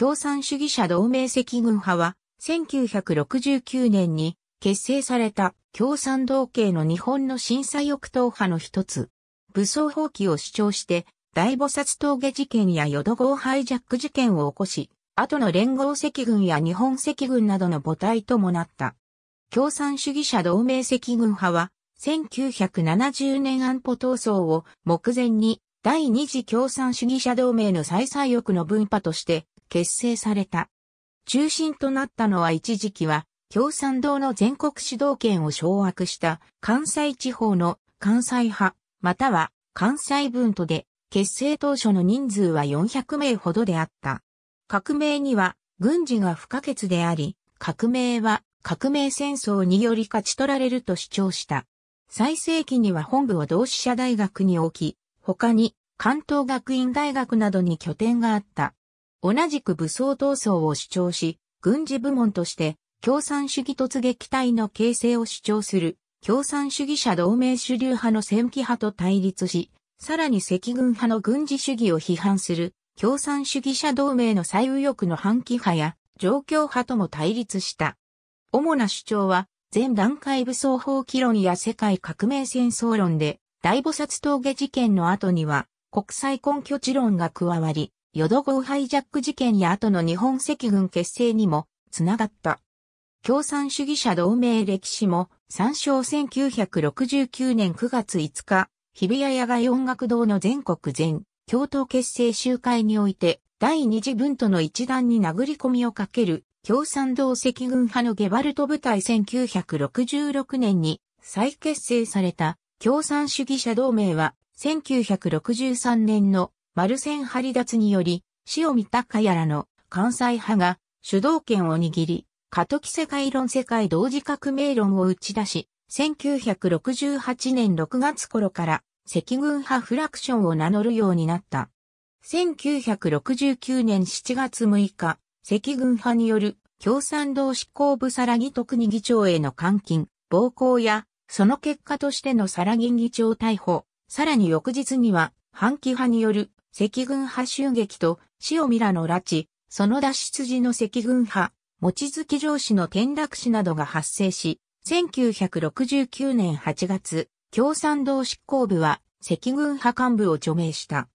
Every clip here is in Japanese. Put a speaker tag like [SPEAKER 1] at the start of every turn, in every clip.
[SPEAKER 1] 共産主義者同盟赤軍派は、1969年に結成された共産同系の日本の震災翼党派の一つ。武装放棄を主張して、大菩薩峠事件や淀号ハイジャック事件を起こし、後の連合赤軍や日本赤軍などの母体ともなった。共産主義者同盟赤軍派は、1970年安保闘争を目前に第二次共産主義者同盟の再々翼の分派として結成された。中心となったのは一時期は、共産党の全国主導権を掌握した関西地方の関西派、または関西分とで、結成当初の人数は400名ほどであった。革命には軍事が不可欠であり、革命は革命戦争により勝ち取られると主張した。最盛期には本部を同志社大学に置き、他に関東学院大学などに拠点があった。同じく武装闘争を主張し、軍事部門として共産主義突撃隊の形成を主張する共産主義者同盟主流派の戦記派と対立し、さらに赤軍派の軍事主義を批判する共産主義者同盟の最右翼の反旗派や状況派とも対立した。主な主張は、前段階武装法規論や世界革命戦争論で、大菩薩峠事件の後には、国際根拠地論が加わり、淀号ハイジャック事件や後の日本赤軍結成にもつながった。共産主義者同盟歴史も参照1969年9月5日、日比谷野外音楽堂の全国全共闘結成集会において第二次分との一団に殴り込みをかける共産同赤軍派のゲバルト部隊1966年に再結成された共産主義者同盟は1963年の丸線張り脱により、塩見隆也らの関西派が主導権を握り、過渡期世界論世界同時革命論を打ち出し、1968年6月頃から赤軍派フラクションを名乗るようになった。1969年7月6日、赤軍派による共産党執行部サラギ特に議長への監禁、暴行や、その結果としてのサラギ議長逮捕、さらに翌日には、反旗派による赤軍派襲撃と、塩ミラの拉致、その脱出時の赤軍派、持月上司の転落死などが発生し、1969年8月、共産党執行部は赤軍派幹部を除名した。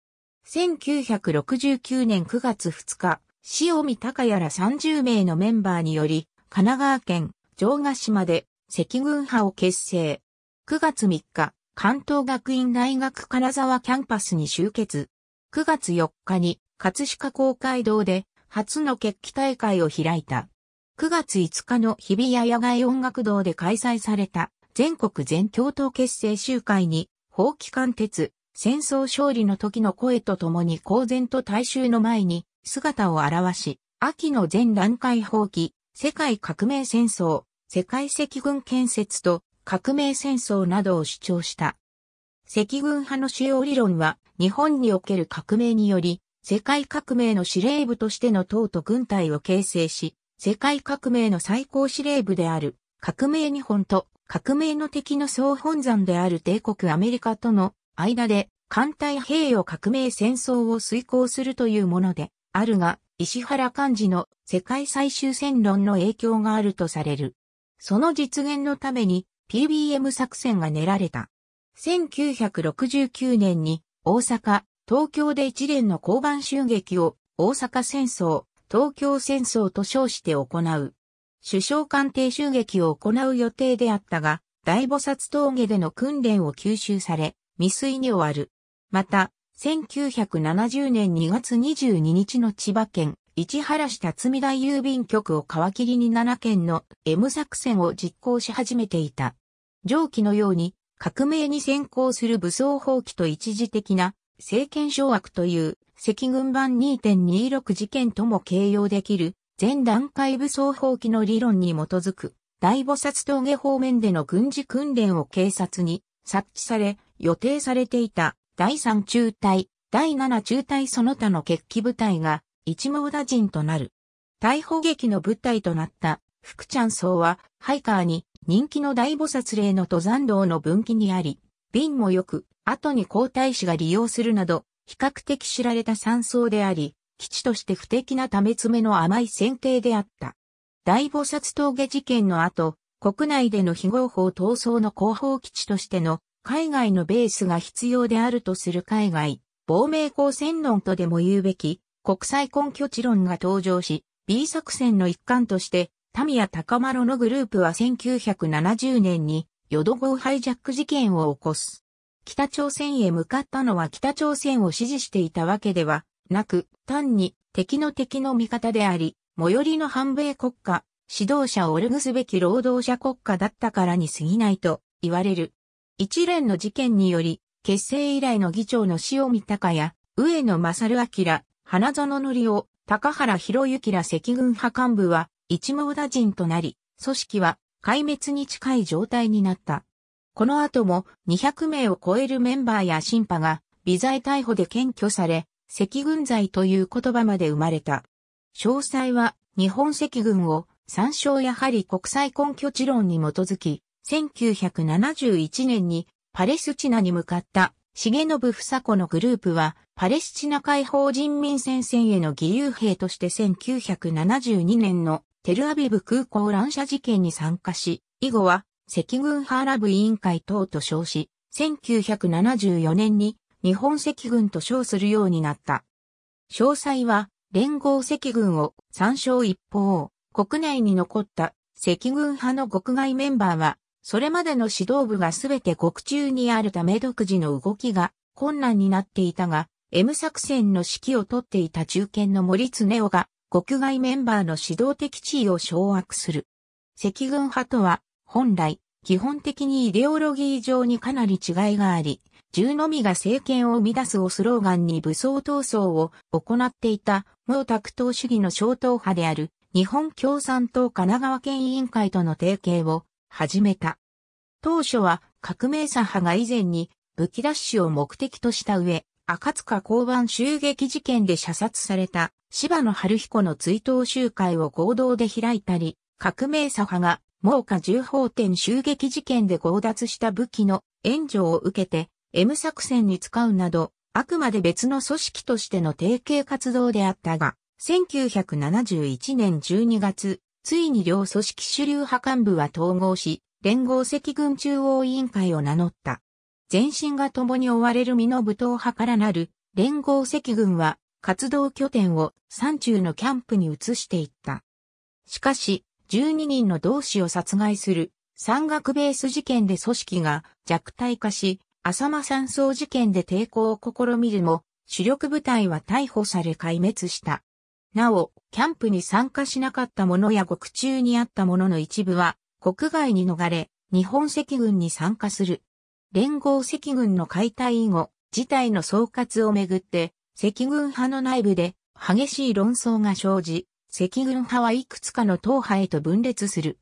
[SPEAKER 1] 1969年9月2日、塩見高やら30名のメンバーにより、神奈川県城ヶ島で赤軍派を結成。9月3日、関東学院大学金沢キャンパスに集結。9月4日に葛飾公会堂で初の決起大会を開いた。9月5日の日比谷野外音楽堂で開催された全国全共闘結成集会に、法機関鉄、戦争勝利の時の声とともに公然と大衆の前に姿を現し、秋の全段階放棄、世界革命戦争、世界赤軍建設と革命戦争などを主張した。赤軍派の主要理論は、日本における革命により、世界革命の司令部としての党と軍隊を形成し、世界革命の最高司令部である、革命日本と革命の敵の総本山である帝国アメリカとの間で、艦隊兵を革命戦争を遂行するというもので、あるが、石原幹事の世界最終戦論の影響があるとされる。その実現のために PBM 作戦が練られた。1969年に大阪、東京で一連の交番襲撃を大阪戦争、東京戦争と称して行う。首相官邸襲撃を行う予定であったが、大菩薩峠での訓練を吸収され、未遂に終わる。また、1970年2月22日の千葉県、市原市辰巳大郵便局を皮切りに7県の M 作戦を実行し始めていた。上記のように、革命に先行する武装蜂起と一時的な政権掌握という赤軍版2.26事件とも形容できる前段階武装蜂起の理論に基づく大菩薩峠方面での軍事訓練を警察に察知され予定されていた第3中隊、第7中隊その他の決起部隊が一網打尽となる。逮捕劇の舞台となった福ちゃん層はハイカーに人気の大菩薩霊の登山道の分岐にあり、便もよく、後に皇太子が利用するなど、比較的知られた山荘であり、基地として不敵なため爪の甘い選定であった。大菩薩峠事件の後、国内での非合法闘争の広報基地としての海外のベースが必要であるとする海外、亡命公戦論とでも言うべき国際根拠地論が登場し、B 作戦の一環としてタミヤ高ロのグループは1970年に、淀号ハイジャック事件を起こす。北朝鮮へ向かったのは北朝鮮を支持していたわけではなく、単に敵の敵の味方であり、最寄りの反米国家、指導者をオぐすべき労働者国家だったからに過ぎないと言われる。一連の事件により、結成以来の議長の塩見隆や、上野正明、花園則夫、高原博之ら赤軍派幹部は、一網打尽となり、組織は壊滅に近い状態になった。この後も200名を超えるメンバーや審判が微罪逮捕で検挙され、赤軍罪という言葉まで生まれた。詳細は日本赤軍を参照やはり国際根拠地論に基づき、1971年にパレスチナに向かった重信房子のグループは、パレスチナ解放人民戦線への義勇兵として1972年のテルアビブ空港乱射事件に参加し、以後は赤軍ハーラブ委員会等と称し、1974年に日本赤軍と称するようになった。詳細は連合赤軍を参照一方、国内に残った赤軍派の国外メンバーは、それまでの指導部がすべて国中にあるため独自の動きが困難になっていたが、M 作戦の指揮を取っていた中堅の森常夫が国外メンバーの指導的地位を掌握する。赤軍派とは、本来、基本的にイデオロギー上にかなり違いがあり、銃のみが政権を生み出すをスローガンに武装闘争を行っていた毛沢東主義の小党派である日本共産党神奈川県委員会との提携を始めた。当初は革命左派が以前に武器ダッシュを目的とした上、赤塚交番襲撃事件で射殺された柴野晴彦の追悼集会を合同で開いたり、革命左派が猛火銃砲店襲撃事件で強奪した武器の援助を受けて M 作戦に使うなど、あくまで別の組織としての提携活動であったが、1971年12月、ついに両組織主流派幹部は統合し、連合赤軍中央委員会を名乗った。全身が共に追われる身の武闘派からなる連合赤軍は活動拠点を山中のキャンプに移していった。しかし、12人の同志を殺害する山岳ベース事件で組織が弱体化し、浅間山荘事件で抵抗を試みるも、主力部隊は逮捕され壊滅した。なお、キャンプに参加しなかった者や獄中にあった者の一部は、国外に逃れ、日本赤軍に参加する。連合赤軍の解体以後、事態の総括をめぐって、赤軍派の内部で激しい論争が生じ、赤軍派はいくつかの党派へと分裂する。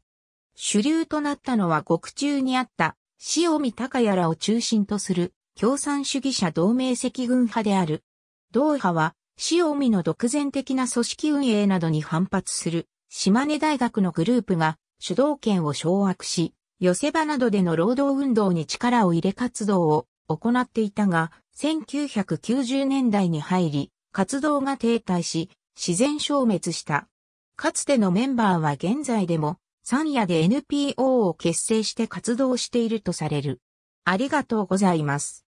[SPEAKER 1] 主流となったのは獄中にあった塩見隆也らを中心とする共産主義者同盟赤軍派である。同派は塩見の独善的な組織運営などに反発する島根大学のグループが主導権を掌握し、寄せ場などでの労働運動に力を入れ活動を行っていたが、1990年代に入り、活動が停滞し、自然消滅した。かつてのメンバーは現在でも、三夜で NPO を結成して活動しているとされる。ありがとうございます。